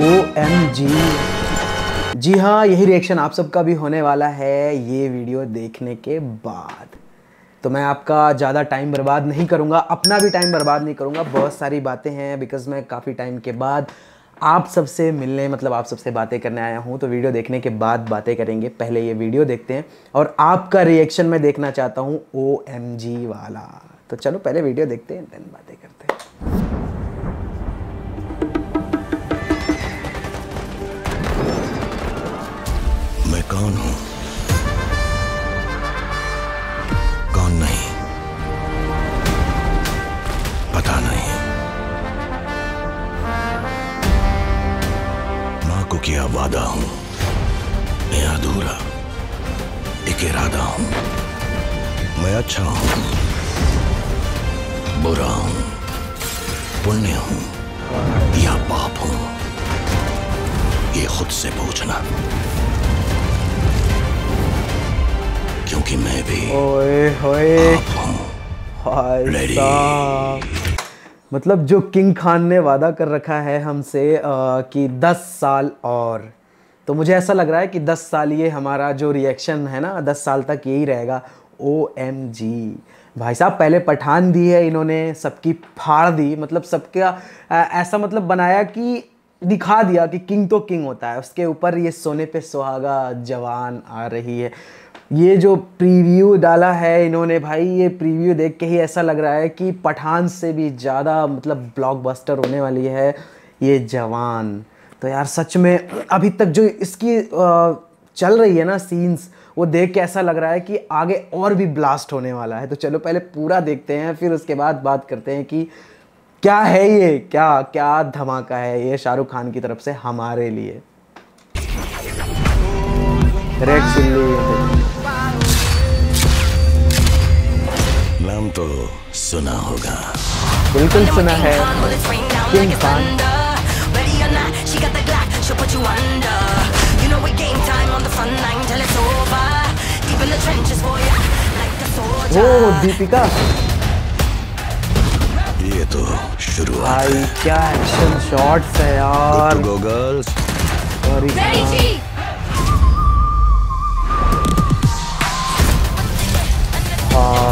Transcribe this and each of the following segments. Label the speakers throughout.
Speaker 1: O M G जी हाँ यही reaction आप सबका भी होने वाला है ये वीडियो देखने के बाद तो मैं आपका ज़्यादा टाइम बर्बाद नहीं करूँगा अपना भी टाइम बर्बाद नहीं करूँगा बहुत सारी बातें हैं बिकॉज मैं काफ़ी टाइम के बाद आप सबसे मिलने मतलब आप सबसे बातें करने आया हूँ तो वीडियो देखने के बाद बातें करेंगे पहले ये वीडियो देखते हैं और आपका रिएक्शन मैं देखना चाहता हूँ ओ वाला तो चलो पहले वीडियो देखते हैं देन बातें करते हैं कौन हूं कौन नहीं पता नहीं मां को किया वादा हूं मैं अधूरा एक इरादा हूं मैं अच्छा हूं बुरा हूं पुण्य हूं या पाप हूं ये खुद से पूछना क्योंकि मैं भी ओए होए मतलब जो किंग खान ने वादा कर रखा है हमसे कि दस साल और तो मुझे ऐसा लग रहा है कि दस साल ये हमारा जो रिएक्शन है ना दस साल तक यही रहेगा ओ एम जी भाई साहब पहले पठान दी है इन्होंने सबकी फाड़ दी मतलब सबका ऐसा मतलब बनाया कि दिखा दिया कि किंग तो किंग होता है उसके ऊपर ये सोने पे सुहागा जवान आ रही है ये जो प्रीव्यू डाला है इन्होंने भाई ये प्रीव्यू देख के ही ऐसा लग रहा है कि पठान से भी ज़्यादा मतलब ब्लॉकबस्टर होने वाली है ये जवान तो यार सच में अभी तक जो इसकी चल रही है ना सीन्स वो देख के ऐसा लग रहा है कि आगे और भी ब्लास्ट होने वाला है तो चलो पहले पूरा देखते हैं फिर उसके बाद बात करते हैं कि क्या है ये क्या क्या धमाका है ये शाहरुख खान की तरफ से हमारे लिए रेड चिल्ली तो सुना होगा बिल्कुल सुना है वो दीपिका ये तो शुरुआत क्या एक्शन शॉट्स है यार गोगल्स हाँ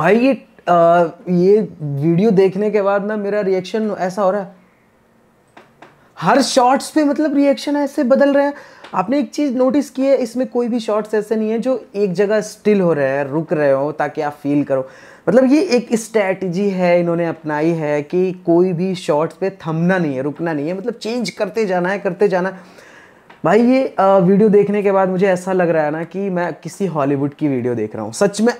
Speaker 1: भाई ये आ, ये वीडियो देखने के बाद ना मेरा रिएक्शन ऐसा हो रहा है हर शॉर्ट्स पे मतलब रिएक्शन ऐसे बदल रहे हैं आपने एक चीज़ नोटिस की है इसमें कोई भी शॉट्स ऐसे नहीं है जो एक जगह स्टिल हो रहे हैं रुक रहे हो ताकि आप फील करो मतलब ये एक स्ट्रैटेजी है इन्होंने अपनाई है कि कोई भी शॉर्ट्स पे थमना नहीं है रुकना नहीं है मतलब चेंज करते जाना है करते जाना है भाई ये वीडियो देखने के बाद मुझे ऐसा लग रहा है ना कि मैं किसी हॉलीवुड की वीडियो देख रहा हूँ सच में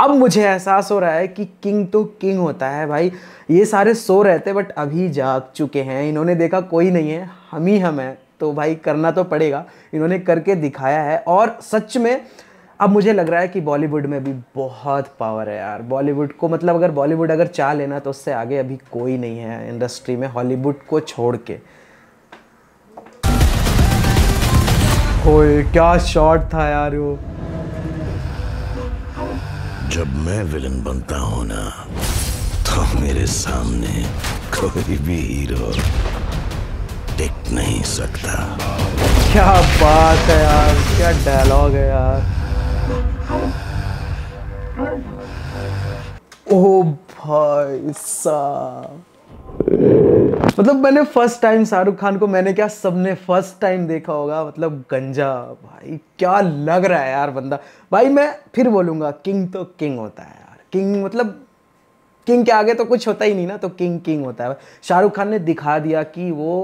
Speaker 1: अब मुझे एहसास हो रहा है कि किंग तो किंग होता है भाई ये सारे सो रहे थे बट अभी जाग चुके हैं इन्होंने देखा कोई नहीं है हम ही हम हैं तो भाई करना तो पड़ेगा इन्होंने करके दिखाया है और सच में अब मुझे लग रहा है कि बॉलीवुड में भी बहुत पावर है यार बॉलीवुड को मतलब अगर बॉलीवुड अगर चाह लेना तो उससे आगे अभी कोई नहीं है इंडस्ट्री में हॉलीवुड को छोड़ के ओए क्या शॉट था यार वो जब मैं विलन बनता हूं ना तो मेरे सामने कोई भी हीरो टिक नहीं सकता क्या बात है यार क्या डायलॉग है यार ओ भाई साहब मतलब मैंने फर्स्ट टाइम शाहरुख खान को मैंने क्या सबने फर्स्ट टाइम देखा होगा मतलब गंजा भाई क्या लग रहा है यार बंदा भाई मैं फिर बोलूंगा किंग तो किंग होता है यार किंग मतलब किंग के आगे तो कुछ होता ही नहीं ना तो किंग किंग होता है शाहरुख खान ने दिखा दिया कि वो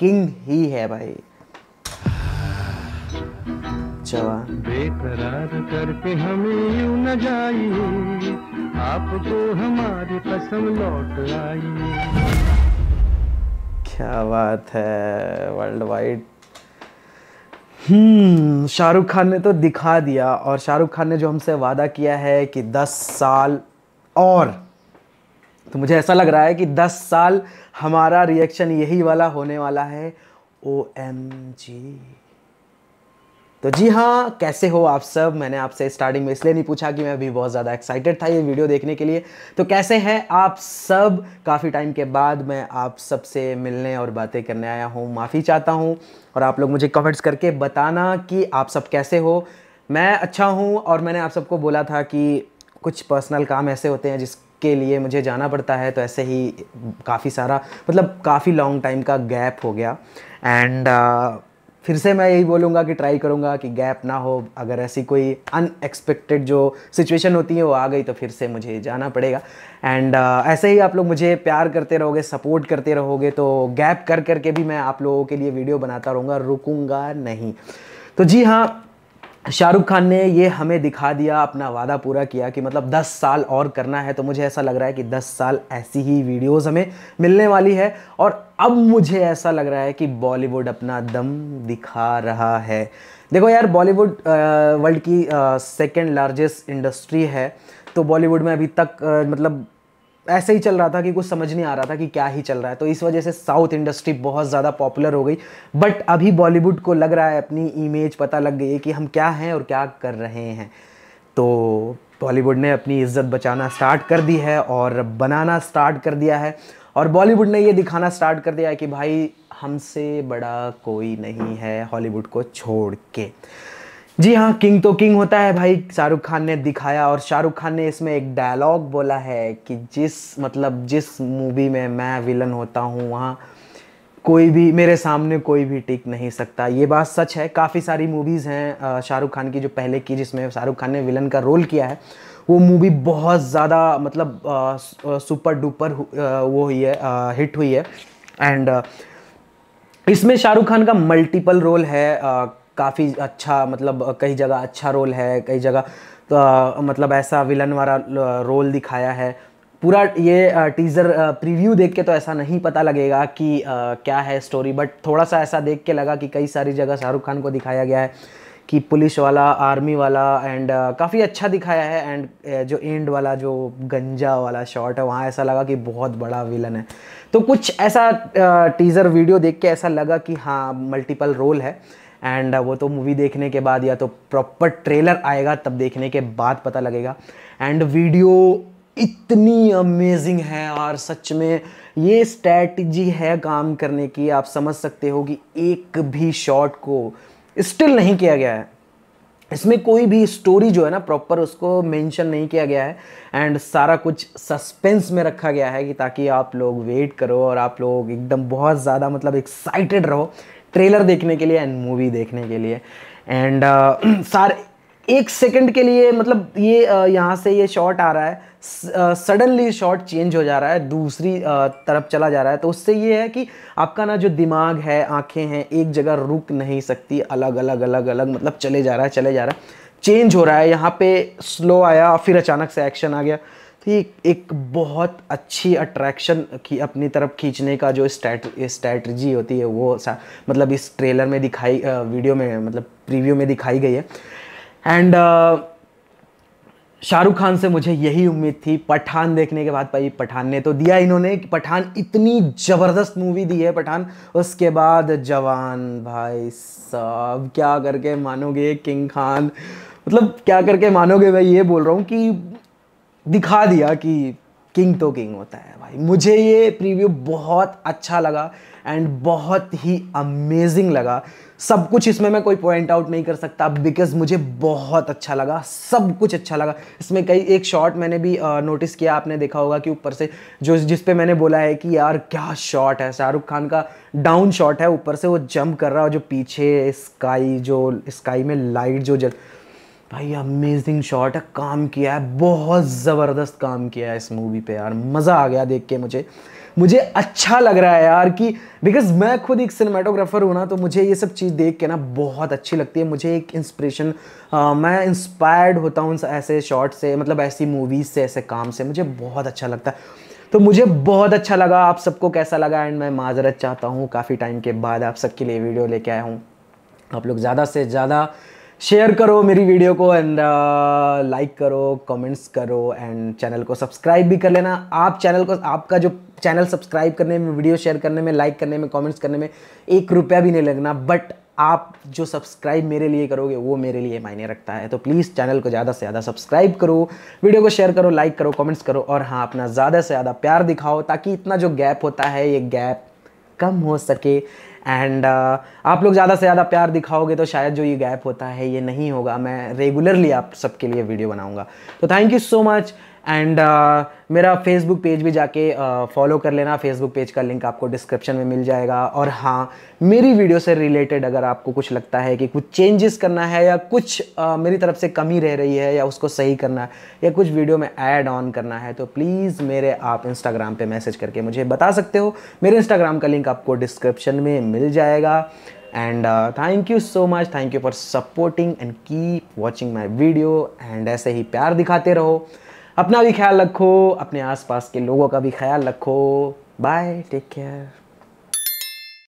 Speaker 1: किंग ही है भाई बेकरार करके हमें न जाइए आपको तो हमारी कसम लौट आई क्या बात है world hmm, wide Shahrukh Khan ने तो दिखा दिया और शाहरुख खान ने जो हमसे वादा किया है कि 10 साल और तो मुझे ऐसा लग रहा है कि 10 साल हमारा रिएक्शन यही वाला होने वाला है ओ एम जी तो जी हाँ कैसे हो आप सब मैंने आपसे स्टार्टिंग में इसलिए नहीं पूछा कि मैं अभी बहुत ज़्यादा एक्साइटेड था ये वीडियो देखने के लिए तो कैसे हैं आप सब काफ़ी टाइम के बाद मैं आप सब से मिलने और बातें करने आया हूँ माफ़ी चाहता हूँ और आप लोग मुझे कमेंट्स करके बताना कि आप सब कैसे हो मैं अच्छा हूँ और मैंने आप सबको बोला था कि कुछ पर्सनल काम ऐसे होते हैं जिसके लिए मुझे जाना पड़ता है तो ऐसे ही काफ़ी सारा मतलब काफ़ी लॉन्ग टाइम का गैप हो गया एंड फिर से मैं यही बोलूँगा कि ट्राई करूँगा कि गैप ना हो अगर ऐसी कोई अनएक्सपेक्टेड जो सिचुएशन होती है वो आ गई तो फिर से मुझे जाना पड़ेगा एंड uh, ऐसे ही आप लोग मुझे प्यार करते रहोगे सपोर्ट करते रहोगे तो गैप कर करके भी मैं आप लोगों के लिए वीडियो बनाता रहूँगा रुकूँगा नहीं तो जी हाँ शाहरुख खान ने ये हमें दिखा दिया अपना वादा पूरा किया कि मतलब 10 साल और करना है तो मुझे ऐसा लग रहा है कि 10 साल ऐसी ही वीडियोस हमें मिलने वाली है और अब मुझे ऐसा लग रहा है कि बॉलीवुड अपना दम दिखा रहा है देखो यार बॉलीवुड वर्ल्ड की सेकेंड लार्जेस्ट इंडस्ट्री है तो बॉलीवुड में अभी तक आ, मतलब ऐसे ही चल रहा था कि कुछ समझ नहीं आ रहा था कि क्या ही चल रहा है तो इस वजह से साउथ इंडस्ट्री बहुत ज़्यादा पॉपुलर हो गई बट अभी बॉलीवुड को लग रहा है अपनी इमेज पता लग गई है कि हम क्या हैं और क्या कर रहे हैं तो बॉलीवुड ने अपनी इज्जत बचाना स्टार्ट कर दी है और बनाना स्टार्ट कर दिया है और बॉलीवुड ने ये दिखाना स्टार्ट कर दिया है कि भाई हमसे बड़ा कोई नहीं है हॉलीवुड को छोड़ के जी हाँ किंग तो किंग होता है भाई शाहरुख खान ने दिखाया और शाहरुख खान ने इसमें एक डायलॉग बोला है कि जिस मतलब जिस मूवी में मैं विलन होता हूँ वहाँ कोई भी मेरे सामने कोई भी टिक नहीं सकता ये बात सच है काफ़ी सारी मूवीज़ हैं शाहरुख खान की जो पहले की जिसमें शाहरुख खान ने विलन का रोल किया है वो मूवी बहुत ज़्यादा मतलब सुपर डुपर वो हुई है हिट हुई है एंड इसमें शाहरुख खान का मल्टीपल रोल है काफ़ी अच्छा मतलब कई जगह अच्छा रोल है कई जगह तो, मतलब ऐसा विलन वाला रोल दिखाया है पूरा ये टीज़र प्रीव्यू देख के तो ऐसा नहीं पता लगेगा कि क्या है स्टोरी बट थोड़ा सा ऐसा देख के लगा कि कई सारी जगह शाहरुख खान को दिखाया गया है कि पुलिस वाला आर्मी वाला एंड काफ़ी अच्छा दिखाया है एंड जो एंड वाला जो गंजा वाला शॉट है वहाँ ऐसा लगा कि बहुत बड़ा विलन है तो कुछ ऐसा टीज़र वीडियो देख के ऐसा लगा कि हाँ मल्टीपल रोल है एंड uh, वो तो मूवी देखने के बाद या तो प्रॉपर ट्रेलर आएगा तब देखने के बाद पता लगेगा एंड वीडियो इतनी अमेजिंग है और सच में ये स्ट्रैटी है काम करने की आप समझ सकते हो कि एक भी शॉट को स्टिल नहीं किया गया है इसमें कोई भी स्टोरी जो है ना प्रॉपर उसको मेंशन नहीं किया गया है एंड सारा कुछ सस्पेंस में रखा गया है कि ताकि आप लोग वेट करो और आप लोग एकदम बहुत ज़्यादा मतलब एक्साइटेड रहो ट्रेलर देखने के लिए एंड मूवी देखने के लिए एंड uh, सारे एक सेकंड के लिए मतलब ये uh, यहाँ से ये शॉट आ रहा है सडनली शॉट चेंज हो जा रहा है दूसरी uh, तरफ चला जा रहा है तो उससे ये है कि आपका ना जो दिमाग है आंखें हैं एक जगह रुक नहीं सकती अलग अलग अलग अलग मतलब चले जा रहा है चले जा रहा है चेंज हो रहा है यहाँ पे स्लो आया फिर अचानक से एक्शन आ गया तो ये एक बहुत अच्छी अट्रैक्शन की अपनी तरफ खींचने का जो स्ट्रैटी होती है वो मतलब इस ट्रेलर में दिखाई वीडियो में मतलब प्रीव्यू में दिखाई गई है एंड शाहरुख खान से मुझे यही उम्मीद थी पठान देखने के बाद भाई पठान ने तो दिया इन्होंने कि पठान इतनी ज़बरदस्त मूवी दी है पठान उसके बाद जवान भाई साहब क्या करके मानोगे किंग खान मतलब क्या करके मानोगे भाई ये बोल रहा हूँ कि दिखा दिया कि किंग तो किंग होता है भाई मुझे ये प्रीव्यू बहुत अच्छा लगा एंड बहुत ही अमेजिंग लगा सब कुछ इसमें मैं कोई पॉइंट आउट नहीं कर सकता बिकॉज मुझे बहुत अच्छा लगा सब कुछ अच्छा लगा इसमें कई एक शॉट मैंने भी नोटिस किया आपने देखा होगा कि ऊपर से जो जिस पे मैंने बोला है कि यार क्या शॉट है शाहरुख खान का डाउन शॉट है ऊपर से वो जंप कर रहा है जो पीछे स्काई जो स्काई में लाइट जो जल भाई अमेजिंग शॉट है काम किया है बहुत ज़बरदस्त काम किया है इस मूवी पे यार मज़ा आ गया देख के मुझे मुझे अच्छा लग रहा है यार कि बिकॉज मैं खुद एक सिनेमाटोग्राफ़र हूँ ना तो मुझे ये सब चीज़ देख के ना बहुत अच्छी लगती है मुझे एक इंस्पिरेशन मैं इंस्पायर्ड होता हूँ ऐसे शॉट से मतलब ऐसी मूवीज़ से ऐसे काम से मुझे बहुत अच्छा लगता है तो मुझे बहुत अच्छा लगा आप सबको कैसा लगा एंड मैं माजरत चाहता हूँ काफ़ी टाइम के बाद आप सबके लिए वीडियो लेके आया हूँ आप लोग ज़्यादा से ज़्यादा शेयर करो मेरी वीडियो को एंड लाइक uh, करो कमेंट्स करो एंड चैनल को सब्सक्राइब भी कर लेना आप चैनल को आपका जो चैनल सब्सक्राइब करने में वीडियो शेयर करने में लाइक करने में कमेंट्स करने में एक रुपया भी नहीं लगना बट आप जो सब्सक्राइब मेरे लिए करोगे वो मेरे लिए मायने रखता है तो प्लीज़ चैनल को ज़्यादा से ज़्यादा सब्सक्राइब करो वीडियो को शेयर करो लाइक करो कमेंट्स करो और हाँ अपना ज़्यादा से ज़्यादा प्यार दिखाओ ताकि इतना जो गैप होता है ये गैप कम हो सके एंड uh, आप लोग ज़्यादा से ज़्यादा प्यार दिखाओगे तो शायद जो ये गैप होता है ये नहीं होगा मैं रेगुलरली आप सबके लिए वीडियो बनाऊँगा तो thank you so much and uh, मेरा फेसबुक पेज भी जाके फॉलो uh, कर लेना फेसबुक पेज का लिंक आपको डिस्क्रिप्शन में मिल जाएगा और हाँ मेरी वीडियो से रिलेटेड अगर आपको कुछ लगता है कि कुछ चेंजेस करना है या कुछ uh, मेरी तरफ से कमी रह रही है या उसको सही करना है या कुछ वीडियो में ऐड ऑन करना है तो प्लीज़ मेरे आप इंस्टाग्राम पर मैसेज करके मुझे बता सकते हो मेरे इंस्टाग्राम का लिंक आपको डिस्क्रिप्शन में मिल जाएगा and thank you so much thank you for supporting and keep watching my video and ऐसे ही प्यार दिखाते रहो अपना भी ख्याल रखो अपने आसपास के लोगों का भी ख्याल रखो बाय टेक केयर